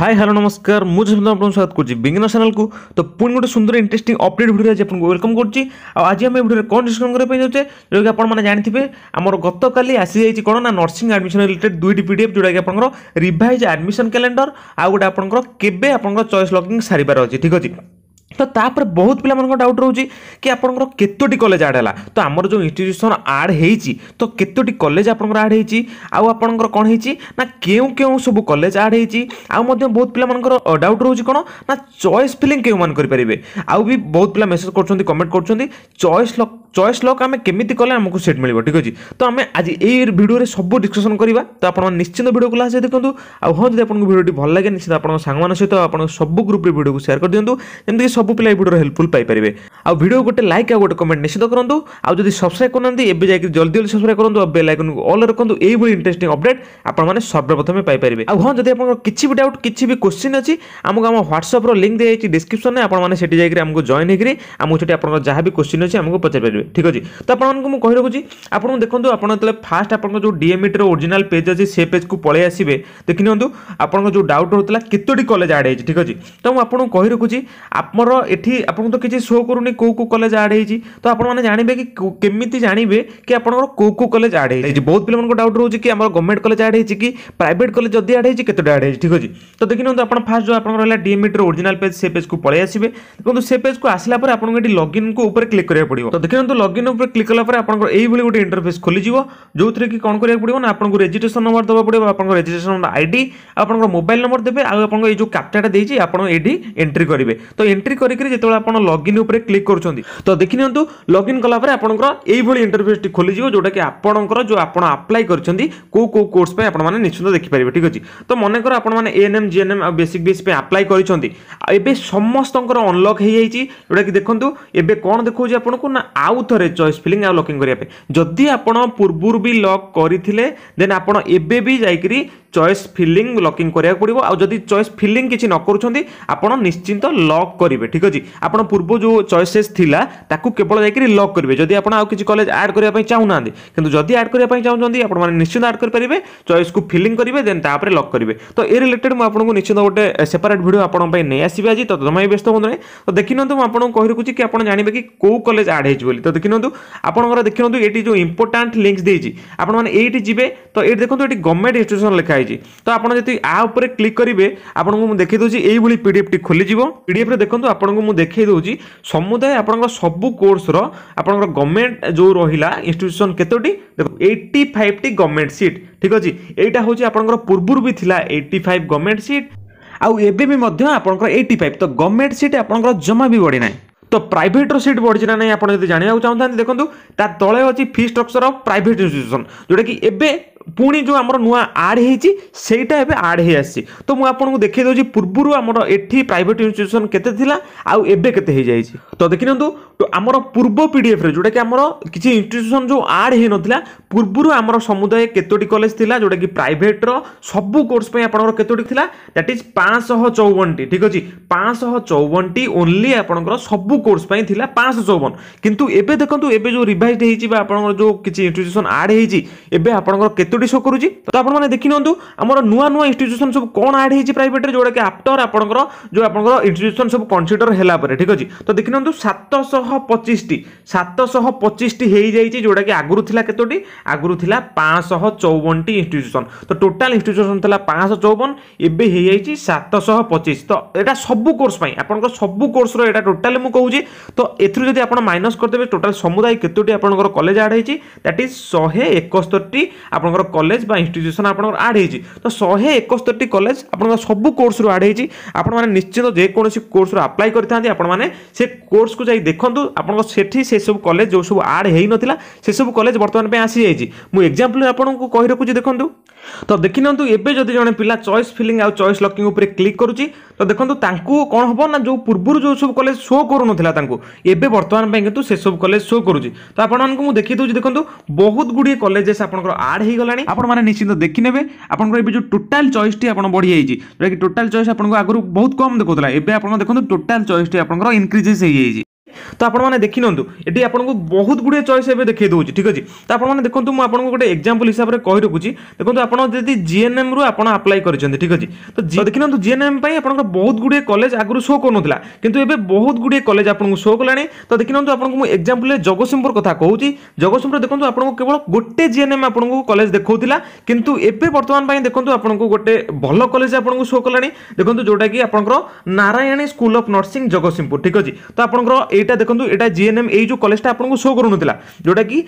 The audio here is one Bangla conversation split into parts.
ହାଇ ହ୍ୟାଲୋ ନମସ୍କାର ମୁଁ ଯେ ଆପଣଙ୍କୁ ସ୍ୱାଗତ କରୁଛି ବିଜ୍ଞାନ ଚ୍ୟାନେଲକୁ ତ ପୁଣି ଗୋଟେ ସୁନ୍ଦର ଇଣ୍ଟରେଷ୍ଟିଂ ଅପଡେଟ୍ ଭିଡ଼ିଓରେ ଆଜି ଆପଣଙ୍କୁ ୱେଲକମ୍ କରୁଛି ଆଉ ଆଜି ଆମେ ଭିଡ଼ିଓରେ କ'ଣ ଡିସ୍କସନ୍ କରିବା ପାଇଁ ଯାଉଛେ ଯେଉଁଟାକି ଆପଣମାନେ ଜାଣିଥିବେ ଆମର ଗତକାଲି ଆସିଯାଇଛି କ'ଣ ନା ନର୍ସିଂ ଆଡ଼ମିସନ୍ ରିଲେଟେଡ୍ ଦୁଇଟି ପି ଡି ଏଫ୍ ଯେଉଁଟାକି ଆପଣଙ୍କର ରିଭାଇଜ୍ ଆଡ଼ମିସନ୍ କ୍ୟାଲେଣ୍ଡର ଆଉ ଗୋଟେ ଆପଣଙ୍କର କେବେ ଆପଣଙ୍କର ଚଏସ୍ ଲକିଂ ସାରିବାର ଅଛି ଠିକ୍ ଅଛି ତ ତାପରେ ବହୁତ ପିଲାମାନଙ୍କ ଡାଉଟ୍ ରହୁଛି କି ଆପଣଙ୍କର କେତୋଟି କଲେଜ ଆଡ଼୍ ହେଲା ତ ଆମର ଯେଉଁ ଇନଷ୍ଟିଚ୍ୟୁସନ୍ ଆଡ଼୍ ହେଇଛି ତ କେତୋଟି କଲେଜ ଆପଣଙ୍କର ଆଡ଼୍ ହେଇଛି ଆଉ ଆପଣଙ୍କର କ'ଣ ହେଇଛି ନା କେଉଁ କେଉଁ ସବୁ କଲେଜ ଆଡ଼୍ ହେଇଛି ଆଉ ମଧ୍ୟ ବହୁତ ପିଲାମାନଙ୍କର ଡାଉଟ୍ ରହୁଛି କ'ଣ ନା ଚଏସ୍ ଫିଲିଂ କେଉଁମାନେ କରିପାରିବେ ଆଉ ବି ବହୁତ ପିଲା ମେସେଜ୍ କରୁଛନ୍ତି କମେଣ୍ଟ କରୁଛନ୍ତି ଚଏସ୍ ଲକ୍ ଚଏସ୍ ଲକ୍ ଆମେ କେମିତି କଲେ ଆମକୁ ସେଟ୍ ମିଳିବ ଠିକ୍ ଅଛି ତ ଆମେ ଆଜି ଏଇ ଭିଡ଼ିଓରେ ସବୁ ଡିସ୍କସନ୍ କରିବା ତ ଆପଣ ନିଶ୍ଚିନ୍ତ ଭିଡ଼ିଓକୁ ଲାଷ୍ଟ ଦେଖନ୍ତୁ ଆଉ ହଁ ଯଦି ଆପଣଙ୍କୁ ଭିଡ଼ିଓଟି ଭଲ ଲାଗେ ନିଶ୍ଚିତ ଆପଣଙ୍କ ସାଙ୍ଗମାନଙ୍କ ସହିତ ଆପଣଙ୍କ ସବୁ ଗ୍ରୁପ୍ରେ ଭିଡ଼ିଓକୁ ସେୟାର କରିଦିଅନ୍ତୁ ଯେମିତିକି ସବୁ ସବୁ ପିଲା এই ଭିଡ଼ିଓର ହେଲ୍ପଫୁଲ୍ ପାଇପାରିବେ ଆଉ ଭିଡ଼ିଓ ଗୋଟେ ଲାଇକ୍ ଆଉ ଗୋଟେ କମେଣ୍ଟ ନିଶ୍ଚିତ କରନ୍ତୁ ଆଉ ଯଦି ସବସ୍କ୍ରାଇବ୍ କରୁନାହାନ୍ତି ଏବେ ଯାଇକି ଜଲ୍ଦି ଜଲ୍ଦି ସବସ୍କ୍ରାଇବ୍ କରନ୍ତୁ ଆଉ ବେଲ୍ ଆଇକନ୍କୁ ଅଲ୍ ରଖନ୍ତୁ ଏଇଭଳି ଇଣ୍ଟରେଷ୍ଟିଂ ଅପଡେଟ୍ ଆପଣମାନେ ସର୍ବପ୍ରଥମେ ପାଇପାରିବେ ଆଉ ହଁ ଯଦି ଆପଣଙ୍କର କିଛି ବି ଡାଉଟ୍ କିଛି ବି କୋଶ୍ଚିନ୍ ଅଛି ଆମକୁ ଆମ ହ୍ୱାଟ୍ସଆପ୍ର ଲିଙ୍କ୍ ଦିଆଯାଇଛି ଡିସ୍କ୍ରିପ୍ସନ୍ରେ ଆପଣମାନେ ସେଠି ଯାଇକି ଆମକୁ ଜଏନ୍ ହେଇକିରି ଆମକୁ ସେଠି ଆପଣଙ୍କର ଯାହା ବି କୋଶ୍ଚିନ୍ ଅଛି ଆମକୁ ପଚାରିପାରିବେ ଠିକ୍ ଅଛି ତ ଆପଣମାନଙ୍କୁ ମୁଁ କହି ରଖୁଛି ଆପଣଙ୍କୁ ଦେଖନ୍ତୁ ଆପଣ ଯେତେବେଳେ ଫାଷ୍ଟ ଆପଣଙ୍କର ଯେଉଁ ଡିଏମ୍ଇଟିର ଓରିଜିନାଲ୍ ପେଜ୍ ଅଛି ସେ ପେଜ୍କୁ ପଳେଇ ଆସିବେ ଦେଖି ନିଅନ୍ତୁ ଆପଣଙ୍କ ଯେଉଁ ଡାଉଟ୍ ରହୁଥିଲା କେତୋଟି କଲେଜ୍ ଆଡ଼୍ ହେଇଛି ଠିକ୍ ଅଛି ତ ମୁଁ ଆପଣଙ୍କୁ କହି ରଖୁଛି ଆମର ଆମର ଏଠି ଆପଣଙ୍କୁ ତ କିଛି ଶୋ କରୁନି କେଉଁ କେଉଁ କଲେଜ ଆଡ଼୍ ହେଇଛି ତ ଆପଣମାନେ ଜାଣିବେ କି କେମିତି ଜାଣିବେ କି ଆପଣଙ୍କର କେଉଁ କେଉଁ କଲେଜ ଆଡ଼ ହେଇଛି ବହୁତ ପିଲାମାନଙ୍କୁ ଡାଉଟ୍ ରହୁଛି କି ଆମର ଗଭର୍ଣ୍ଣମେଣ୍ଟ କଲେଜ ଆଡ଼୍ ହେଇଛି କି ପ୍ରାଇଭେଟ୍ କଲେଜ ଯଦି ଆଡ଼୍ ହେଇଛି କେତେଟା ଆଡ଼୍ ହେଇଛି ଠିକ୍ ଅଛି ତ ଦେଖିନିଅନ୍ତୁ ଆପଣ ଫାର୍ଷ୍ଟ ଯେଉଁ ଆପଣଙ୍କର ହେଲା ଡିଏମ୍ଇଟିର ଓରିଜିନାଲ୍ ପେଜ୍ ସେ ପେଜ୍କୁ ପଳେଇ ଆସିବେ ଦେଖନ୍ତୁ ସେ ପେଜ୍କୁ ଆସିଲା ପରେ ଆପଣଙ୍କୁ ଏଠି ଲଗିନ୍କୁ ଉପରେ କ୍ଲିକ୍ କରିବାକୁ ପଡ଼ିବ ତ ଦେଖିନିଅନ୍ତୁ ଲଗିନ୍ ଉପରେ କ୍ଲିକ୍ କଲା ପରେ ଆପଣଙ୍କର ଏଇଭଳି ଗୋଟେ ଇଣ୍ଟରଫେସ୍ ଖୋଲିଯିବ ଯେଉଁଥିରେ କି କ'ଣ କରିବାକୁ ପଡ଼ିବ ନା ଆପଣଙ୍କୁ ରେଜିଷ୍ଟ୍ରେସନ୍ ନମ୍ବର ଦେବାକୁ ପଡ଼ିବ ଆପଣଙ୍କ ରେଜିଷ୍ଟ୍ରେସନ୍ ଆଇଡି ଆପଣଙ୍କର ମୋବାଇଲ୍ ନମ୍ବର ଦେବେ ଆଉ ଆପଣଙ୍କ ଏଇ ଯେଉଁ କ୍ୟାପ୍ଚାଟା ଦେଇଛି ଆପଣ ଏଇଠି ଏଣ୍ଟ୍ରି କରିବେ ତ ଏଣ୍ଟ୍ରି করি যেতবে আপনার লগইন উপরে ক্লিক করছেন তো দেখি নিউ লগইন কলাপরে আপনার এইভাবে ইন্টরফেসটি খোলিযোগ যেটা কি আপনার যে আপনার আপ্লাই করছেন কেউ কেউ কোর্স আপনার নিশ্চিত দেখিপারে ঠিক আছে তো মনে কর আপনার ANM GNM basic BS apply করছেন এবে সমস্ত অনলক হয়ে যাই যেটা কি দেখুন এবে কোণ দেখছি আপনার না আউ থরে চয়েস ফিলিং আউ লকিং করা যদি আপনার পূর্বর বি লক করে দেন আপনার এবে বি যাইকি চয়েস ফিলিং লকিং করা পড়ব আদি চয়েস ফিলিং কিছু ন করছেন আপনার নিশ্চিন্ত লক করবে ঠিক আছে আপনার পূর্ব যে চয়েসেস লা তাকে কেবল যাই লক করবে যদি আপনার আউ কিছু কলেজ আড করা চাহু না কিন্তু যদি আড করা চাহুমান আপনার নিশ্চিন্ত আড করে পেয়ে চয়েস কু ফিলিং করবে দেন তাপরে লক করবে তো এ রিলেটেড মু আপনার নিশ্চিন্ত গোটে সেপারেট ভিডিও আপনার নিয়ে আসবে আজ তো তুমি ব্যস্ত হতো না তো দেখি নিও মু আপনার কহি রাখুছি কি আপনার জাঁবে কি কেউ কলেজ আড হয়েছে বলে তো দেখি নিও আপনার দেখি নিও এটি যে ইম্পর্টাট লিঙ্কস দিয়েছি আপনার এইটি যাবে তো এটি দেখুন এটি গভর্নমেন্ট ইনস্টিট্যুশন লেখা ହୋଇଛି ତ ଆପଣ ଯଦି ଆ ଉପରେ କ୍ଲିକ୍ କରିବେ ଆପଣଙ୍କୁ ମୁଁ ଦେଖାଇ ଦେଉଛି ଏଇଭଳି ପିଡ଼ିଏଫ୍ଟି ଖୋଲିଯିବ ପିଡ଼ିଏଫ୍ରେ ଦେଖନ୍ତୁ ଆପଣଙ୍କୁ ମୁଁ ଦେଖାଇ ଦେଉଛି ସମୁଦାୟ ଆପଣଙ୍କର ସବୁ କୋର୍ସର ଆପଣଙ୍କର ଗଭର୍ଣ୍ଣମେଣ୍ଟ ଯେଉଁ ରହିଲା ଇନଷ୍ଟିଚ୍ୟୁସନ୍ କେତୋଟି ଦେଖନ୍ତୁ ଏଇଟି ଫାଇଭ୍ଟି ଗଭର୍ଣ୍ଣମେଣ୍ଟ ସିଟ୍ ଠିକ୍ ଅଛି ଏଇଟା ହେଉଛି ଆପଣଙ୍କର ପୂର୍ବରୁ ବି ଥିଲା ଏଇଟି ଫାଇଭ୍ ଗଭର୍ଣ୍ଣମେଣ୍ଟ ସିଟ୍ ଆଉ ଏବେ ବି ମଧ୍ୟ ଆପଣଙ୍କର ଏଇଟି ଫାଇଭ୍ ତ ଗଭର୍ଣ୍ଣମେଣ୍ଟ ସିଟ୍ ଆପଣଙ୍କର ଜମା ବି ବଢ଼ିନାହିଁ ତ ପ୍ରାଇଭେଟ୍ର ସିଟ୍ ବଢ଼ିଛି ନା ନାହିଁ ଆପଣ ଯଦି ଜାଣିବାକୁ ଚାହୁଁଥାନ୍ତି ଦେଖନ୍ତୁ ତା ତଳେ ଅଛି fee structure of private institution ଯେଉଁଟାକି ଏବେ ପୁଣି ଯେଉଁ ଆମର ନୂଆ ଆଡ଼୍ ହେଇଛି ସେଇଟା ଏବେ ଆଡ଼୍ ହେଇ ଆସିଛି ତ ମୁଁ ଆପଣଙ୍କୁ ଦେଖାଇ ଦେଉଛି ପୂର୍ବରୁ ଆମର ଏଠି ପ୍ରାଇଭେଟ୍ ଇନଷ୍ଟିଚ୍ୟୁସନ୍ କେତେ ଥିଲା ଆଉ ଏବେ କେତେ ହେଇଯାଇଛି ତ ଦେଖିନିଅନ୍ତୁ ଆମର ପୂର୍ବ ପିଡ଼ିଏଫ୍ରେ ଯେଉଁଟାକି ଆମର କିଛି ଇନଷ୍ଟିଚ୍ୟୁସନ୍ ଯେଉଁ ଆଡ଼୍ ହେଇନଥିଲା পূর্বর আমার সমুদায় কতোটি কলেজ লা যেটা কি প্রাইভেটর সবু কোর্স আপনার কতোটি লা দ্যাট ইজ পাঁচশহ চৌবনটি ঠিক আছে পাঁচশহ চৌবনটি ওনলি আপনার সবু কোর্স লা পাঁচশহ চৌবন কিন্তু এবে দেখুন এবে যে রিভাইজ হয়েছি বা আপনার যে কিছু ইনস্টিট্যুশন আড হয়েছি এবে আপনার কতোটি শো করুছি তো আপনার দেখি নিউ আমার নূয়া নূয়া ইনস্টিট্যুশন সব কোণ আড হয়েছে প্রাইভেটরে যেটা কি আফটর আপনার যে আপনার ইনস্টিট্যুশন সব কনসিডর হলা পরে ঠিক আছে তো দেখি নিউ সাতশহ পঁচিশটি সাতশহ পঁচিশটি হয়ে যাই যেটা কি আগর লা কতোটি ଆଗରୁ ଥିଲା ପାଞ୍ଚଶହ ଚଉବନଟି ଇନଷ୍ଟିଚ୍ୟୁସନ୍ ତ ଟୋଟାଲ୍ ଇନଷ୍ଟିଚ୍ୟୁସନ୍ ଥିଲା ପାଞ୍ଚଶହ ଚଉବନ ଏବେ ହେଇଯାଇଛି ସାତଶହ ପଚିଶ ତ ଏଇଟା ସବୁ କୋର୍ସ ପାଇଁ ଆପଣଙ୍କର ସବୁ କୋର୍ସର ଏଇଟା ଟୋଟାଲ୍ ମୁଁ କହୁଛି ତ ଏଥିରୁ ଯଦି ଆପଣ ମାଇନସ୍ କରିଦେବେ ଟୋଟାଲ୍ ସମୁଦାୟ କେତୋଟି ଆପଣଙ୍କର କଲେଜ ଆଡ଼୍ ହେଇଛି ଦ୍ୟାଟ୍ ଇଜ୍ ଶହେ ଏକସ୍ତରଟି ଆପଣଙ୍କର କଲେଜ ବା ଇନଷ୍ଟିଚ୍ୟୁସନ୍ ଆପଣଙ୍କର ଆଡ଼୍ ହେଇଛି ତ ଶହେ ଏକସ୍ତରଟି କଲେଜ ଆପଣଙ୍କର ସବୁ କୋର୍ସରୁ ଆଡ଼୍ ହେଇଛି ଆପଣମାନେ ନିଶ୍ଚିତ ଯେକୌଣସି କୋର୍ସରୁ ଆପ୍ଲାଏ କରିଥାନ୍ତି ଆପଣମାନେ ସେ କୋର୍ସକୁ ଯାଇ ଦେଖନ୍ତୁ ଆପଣଙ୍କ ସେଠି ସେସବୁ କଲେଜ ଯେଉଁ ସବୁ ଆଡ଼୍ ହେଇନଥିଲା ସେସବୁ କଲେଜ ବର୍ତ୍ତମାନ ପାଇଁ ଆସିଯାଇଛି ହୋଇଯାଇଛି ମୁଁ ଏକ୍ଜାମ୍ପଲ୍ ଆପଣଙ୍କୁ କହି ରଖୁଛି ଦେଖନ୍ତୁ ତ ଦେଖିନିଅନ୍ତୁ ଏବେ ଯଦି ଜଣେ ପିଲା ଚଏସ୍ ଫିଲିଂ ଆଉ ଚଏସ୍ ଲକିଂ ଉପରେ କ୍ଲିକ୍ କରୁଛି ତ ଦେଖନ୍ତୁ ତାଙ୍କୁ କ'ଣ ହେବ ନା ଯେଉଁ ପୂର୍ବରୁ ଯେଉଁ ସବୁ କଲେଜ ସୋ କରୁନଥିଲା ତାଙ୍କୁ ଏବେ ବର୍ତ୍ତମାନ ପାଇଁ କିନ୍ତୁ ସେସବୁ କଲେଜ ସୋ କରୁଛି ତ ଆପଣମାନଙ୍କୁ ମୁଁ ଦେଖି ଦେଉଛି ଦେଖନ୍ତୁ ବହୁତ ଗୁଡ଼ିଏ କଲେଜେସ୍ ଆପଣଙ୍କର ଆଡ଼୍ ହେଇଗଲାଣି ଆପଣମାନେ ନିଶ୍ଚିନ୍ତ ଦେଖିନେବେ ଆପଣଙ୍କର ଏବେ ଯେଉଁ ଟୋଟାଲ ଚଏସ୍ଟି ଆପଣ ବଢ଼ିଯାଇଛି ଯେଉଁଟାକି ଟୋଟାଲ ଚଏସ୍ ଆପଣଙ୍କୁ ଆଗରୁ ବହୁତ କମ୍ ଦେଖାଉଥିଲା ଏବେ ଆପଣ ଦେଖନ୍ତୁ ଟୋଟାଲ ଚଏସ୍ଟି ଆପଣଙ୍କର ଇନକ୍ରିଜେସ୍ ହେଇଯାଇଛି তো আপনার মানে দেখি নিউ এটি আপনার বহুত গুড়িয়ে চয়েস এবার দেখে দেছি ঠিক আছে তো আপনার দেখুন মু আপনার গোটে এক্সাম্পল হিসাবে কই রাখুছি দেখুন আপনার যদি জিএনএম রু আপনার আপ্লাই করেছেন ঠিক আছে তো দেখি নিউ জিএনএম পাই আপনার বহুত গুড়িয়ে কলেজ আগর শো করুনলা কিন্তু এবে বহুত গুড়িয়ে কলেজ আপনার শো কলানি তো দেখি নিউ আপনার এক্সাম্পল জগৎসিংহপুর কথা কৌছি জগৎসিংহপুর দেখুন আপনার কেবল গোটে জিএনএম আপনার কলেজ দেখাউলা কিন্তু এবে বর্তমান পাই দেখুন আপনার গোটে ভাল কলেজ আপনার শো কলানি দেখুন যেটা কি আপনার Narayani school of nursing Jagatsinghpur ঠিক আছে তো আপনার এইটা দেখুন এটা জিএনএম এই যে কলেজটা আপনার শো করুনলা যেটা কি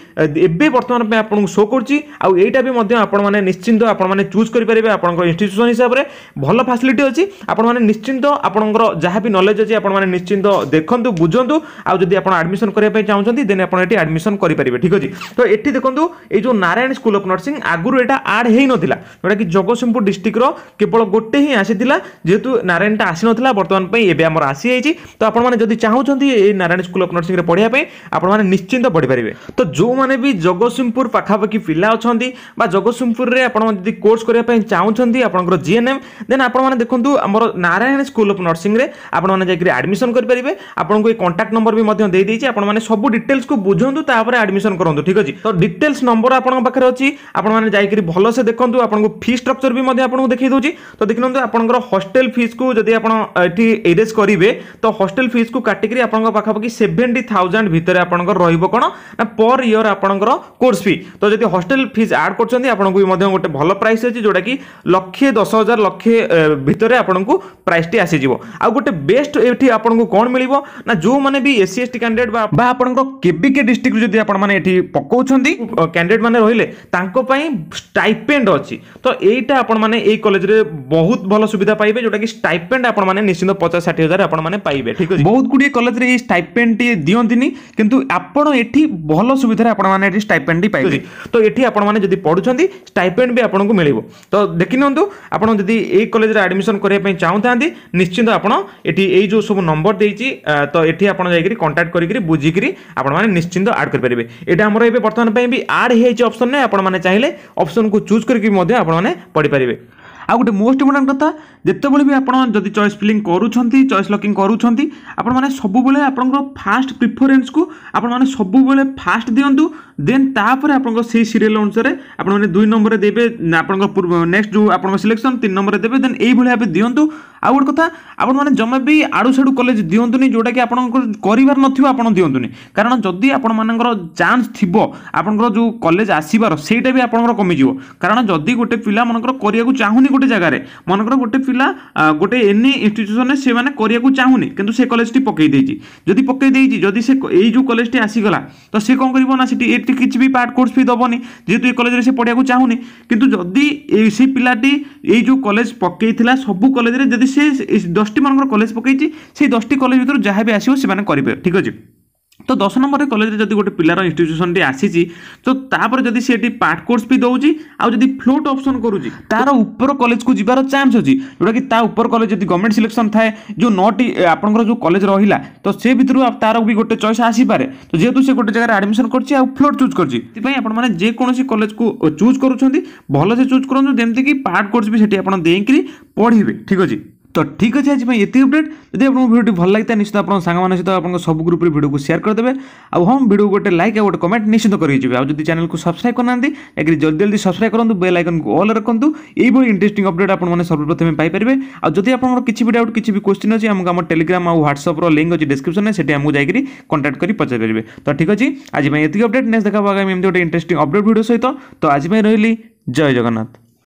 এবে বর্তমান আপনার শো করছি আইটা বি আপনার নিশ্চিন্ত আপনার চুজ করে পারে আপনার ইনস্টিট্যুশন হিসাবে ভাল ফ্যাসিলিটি অছি আপনার নিশ্চিন্ত আপনার যা বি নলেজ অছি আপনার নিশ্চিন্ত দেখুন বুঝতু আদি আপনার আডমিশন করা চাহুমান দেন আপনার এটি আডমিশন করে পারে ঠিক আছে তো এটি দেখুন এই যে নারায়ণ স্কুল অফ নর্সিং আগর এটা আড হয়ে নথিলা যেটা কি জগৎসিংহপুর ডিস্ট্রিক্টর কেবল গোটে হি আসিলা যেহেতু নারায়ণটা আসি নথিলা বর্তমান এবে আমার আসি যাই তো আপনার যদি চাহুমান এই নারায়ণ ରେଭେନ୍ସାଡି ସ୍କୁଲ ଅଫ୍ ନର୍ସିଂରେ ପଢ଼ିବା ପାଇଁ ଆପଣମାନେ ନିଶ୍ଚିନ୍ତ ପଢ଼ିପାରିବେ ତ ଯେଉଁମାନେ ବି ଜଗତସିଂହପୁର ପାଖାପାଖି ପିଲା ଅଛନ୍ତି ବା ଜଗତସିଂହପୁରରେ ଆପଣ ଯଦି କୋର୍ସ କରିବା ପାଇଁ ଚାହୁଁଛନ୍ତି ଆପଣଙ୍କର ଜିଏନ୍ଏମ୍ ଦେନ୍ ଆପଣମାନେ ଦେଖନ୍ତୁ ଆମର ନାରାୟଣ ସ୍କୁଲ ଅଫ୍ ନର୍ସିଂରେ ଆପଣମାନେ ଯାଇକରି ଆଡ଼ମିସନ୍ କରିପାରିବେ ଆପଣଙ୍କୁ ଏଇ କଣ୍ଟାକ୍ଟ ନମ୍ବର ବି ମଧ୍ୟ ଦେଇଦେଇଛି ଆପଣମାନେ ସବୁ ଡିଟେଲ୍ସକୁ ବୁଝନ୍ତୁ ତାପରେ ଆଡ଼ମିସନ୍ କରନ୍ତୁ ଠିକ୍ ଅଛି ତ ଡିଟେଲ୍ସ ନମ୍ବର ଆପଣଙ୍କ ପାଖରେ ଅଛି ଆପଣମାନେ ଯାଇକରି ଭଲସେ ଦେଖନ୍ତୁ ଆପଣଙ୍କୁ ଫି ଷ୍ଟ୍ରକ୍ଚର ବି ମଧ୍ୟ ଆପଣଙ୍କୁ ଦେଖେଇ ଦେଉଛି ତ ଦେଖିନନ୍ତୁ ଆପଣଙ୍କର ହଷ୍ଟେଲ ଫିସ୍କୁ ଯଦି ଆପଣ ଏଠି ଏରେଜ୍ କରିବେ ତ ହଷ୍ଟେଲ ଫିସ୍କୁ କାଟିକିରି ଆପଣଙ୍କ ପାଖାପାଖି সেভেন্টি থাউজেন্ড ভিতরে আপনার রহব কোণ না পর ইয়র আপনার কোর্স ফি তো যদি হস্টেল ফিজ আড করছেন আপনার গোটে ভাল প্রাইস আছে যেটা কি লক্ষে দশ হাজার লক্ষে ভিতরে আপনার প্রাইসটি আসিযোগ আউ গোটে বেস্ট এটি আপনার কোণ মিলব না যে এসি এসটি ক্যান্ডিডেট বা আপনার কেবিকে ডিস্ট্রিক্ট যদি আপনার এটি পকাউছেন ক্যান্ডিডেট মানে রহলে তাঁপাই স্টাইপেন্ড অছি তো এইটা আপনার এই কলেজে বহুত ভাল সুবিধা পাইবে যেটা কি স্টাইপেন্ড আপনার নিশ্চিন্ত পচাশ ষাঠিয়ে হাজার আপনার পাইবে ঠিক আছে বহুত গুড়িয়ে কলেজে এই স্টাইপেন্ড ଷ୍ଟାଇପେଣ୍ଡଟି ଦିଅନ୍ତିନି କିନ୍ତୁ ଆପଣ ଏଠି ଭଲ ସୁବିଧାରେ ଆପଣମାନେ ଏଠି ଷ୍ଟାଇପେଣ୍ଡଟି ପାଇବେ ତ ଏଠି ଆପଣମାନେ ଯଦି ପଢ଼ୁଛନ୍ତି ଷ୍ଟାଇପେଣ୍ଡ ବି ଆପଣଙ୍କୁ ମିଳିବ ତ ଦେଖିନିଅନ୍ତୁ ଆପଣ ଯଦି ଏଇ କଲେଜରେ ଆଡ଼ମିସନ୍ କରିବା ପାଇଁ ଚାହୁଁଥାନ୍ତି ନିଶ୍ଚିନ୍ତ ଆପଣ ଏଠି ଏଇ ଯେଉଁ ସବୁ ନମ୍ବର ଦେଇଛି ତ ଏଠି ଆପଣ ଯାଇକରି କଣ୍ଟାକ୍ଟ କରିକିରି ବୁଝିକିରି ଆପଣମାନେ ନିଶ୍ଚିନ୍ତ ଆଡ଼୍ କରିପାରିବେ ଏଇଟା ଆମର ଏବେ ବର୍ତ୍ତମାନ ପାଇଁ ବି ଆଡ଼୍ ହେଇଯାଇଛି ଅପସନ୍ରେ ଆପଣମାନେ ଚାହିଁଲେ ଅପସନ୍କୁ ଚୁଜ୍ କରିକି ମଧ୍ୟ ଆପଣମାନେ ପଢ଼ିପାରିବେ ଆଉ ଗୋଟେ ମୋଷ୍ଟ ଇମ୍ପୋର୍ଟାଣ୍ଟ କଥା ଯେତେବେଳେ ବି ଆପଣ ଯଦି ଚଏସ୍ ଫିଲିଂ କରୁଛନ୍ତି ଚଏସ୍ ଲକିଂ କରୁଛନ୍ତି ଆପଣମାନେ ସବୁବେଳେ ଆପଣଙ୍କର ଫାଷ୍ଟ ପ୍ରିଫରେନ୍ସକୁ ଆପଣମାନେ ସବୁବେଳେ ଫାଷ୍ଟ ଦିଅନ୍ତୁ ଦେନ୍ ତାପରେ ଆପଣଙ୍କ ସେଇ ସିରିଏଲ୍ ଅନୁସାରେ ଆପଣମାନେ ଦୁଇ ନମ୍ବରରେ ଦେବେ ଆପଣଙ୍କ ନେକ୍ସଟ ଯେଉଁ ଆପଣଙ୍କ ସିଲେକ୍ସନ୍ ତିନି ନମ୍ବରରେ ଦେବେ ଦେନ୍ ଏଇଭଳି ଭାବେ ଦିଅନ୍ତୁ ଆଉ ଗୋଟେ କଥା ଆପଣମାନେ ଜମା ବି ଆଡ଼ୁ ସାଡ଼ୁ କଲେଜ ଦିଅନ୍ତୁନି ଯେଉଁଟାକି ଆପଣଙ୍କର କରିବାର ନଥିବ ଆପଣ ଦିଅନ୍ତୁନି କାରଣ ଯଦି ଆପଣମାନଙ୍କର ଚାନ୍ସ ଥିବ ଆପଣଙ୍କର ଯେଉଁ କଲେଜ ଆସିବାର ସେଇଟା ବି ଆପଣଙ୍କର କମିଯିବ କାରଣ ଯଦି ଗୋଟେ ପିଲା ମନେକର କରିବାକୁ ଚାହୁଁନି ଗୋଟେ ଜାଗାରେ ମନେକର ଗୋଟେ ପିଲା ଗୋଟେ ଏନି ଇନଷ୍ଟିଚ୍ୟୁସନରେ ସେମାନେ କରିବାକୁ ଚାହୁଁନି କିନ୍ତୁ ସେ କଲେଜଟି ପକାଇ ଦେଇଛି ଯଦି ପକାଇ ଦେଇଛି ଯଦି ସେ ଏଇ ଯେଉଁ କଲେଜଟି ଆସିଗଲା ତ ସେ କ'ଣ କରିବ ନା ସେଠି ଏଠି କିଛି ବି ପାର୍ଟ କୋର୍ସ ବି ଦେବନି ଯେହେତୁ ଏ କଲେଜରେ ସେ ପଢ଼ିବାକୁ ଚାହୁଁନି କିନ୍ତୁ ଯଦି ସେ ପିଲାଟି ଏଇ ଯେଉଁ କଲେଜ ପକାଇଥିଲା ସବୁ କଲେଜରେ ଯଦି সে দশটি মনকর কলেজ পকাইছি সেই দশটি কলেজ ভিতর যা বি আসবে সে করবে ঠিক আছে তো দশ নম্বরের কলেজে যদি গোটে পিলার ইনস্টিট্যুশনটি আসিছি তো তাপরে যদি সেটি পার্ট কোর্স বি দেଉଛି আউ যদি ফ্লোট অপসন করুছি তার উপর কলেজকু যাবার চান্স অছি যেটা কি তা উপর কলেজ যদি গভর্নমেন্ট সিলেকশন থাকে যে নটি আপনার যে কলেজ রহিলা তো সে ভিতর তার বি গোটে চয়েস আসিপারে তো যেহেতু সে গোটে জায়গায় আডমিশন করছি আউ ফ্লোট চুজ করছি সেপাই আপনার মানে যেকোনসি কলেজকু চুজ করুছেন ভালসে চুজ করুন যেমতি কি পার্ট কোর্স বি সেটি আপনার দেইকি পড়িবে ঠিক আছে তো ঠিক আছে আজ এত অপডেট যদি আপনার ভিডিওটি ভাল লাগে নিশ্চিত আপনার সাংে সহ আপনার সব গ্রুপে ভিডিওকে সেয়ার করে আউ হম হ্যাঁ, ভিডিও গোটে লাইক আর গোটে কমেন্ট নিশ্চিত করে যাবে আর যদি চ্যানেলকে সবসক্রাইব করে না যাকে জলদি জলদি সবসক্রাইব করুন বেল আইকনকে অল রাখুন এইভাবে ইন্টারেস্টিং অপডেট আপনার সর্বপ্রথমে পাইপারে আর যদি আপনার কিছু ডাউট কিছু বি কোশ্চিন অনেক আমি আমার টেলিগ্রাম আর হোয়াটসঅপ্র লিঙ্ক অনেক ডিসক্রিপশনে সেটি আমি যাই কন্টাক্ট করে পচারিপারে তো ঠিক আছে আজ এত অপডেট নেক্সট দেখা আগামী এমনি গোটে ইন্টারেস্টিং অপডেট ভিডিও সহ তো আজ রহলি জয় জগন্নাথ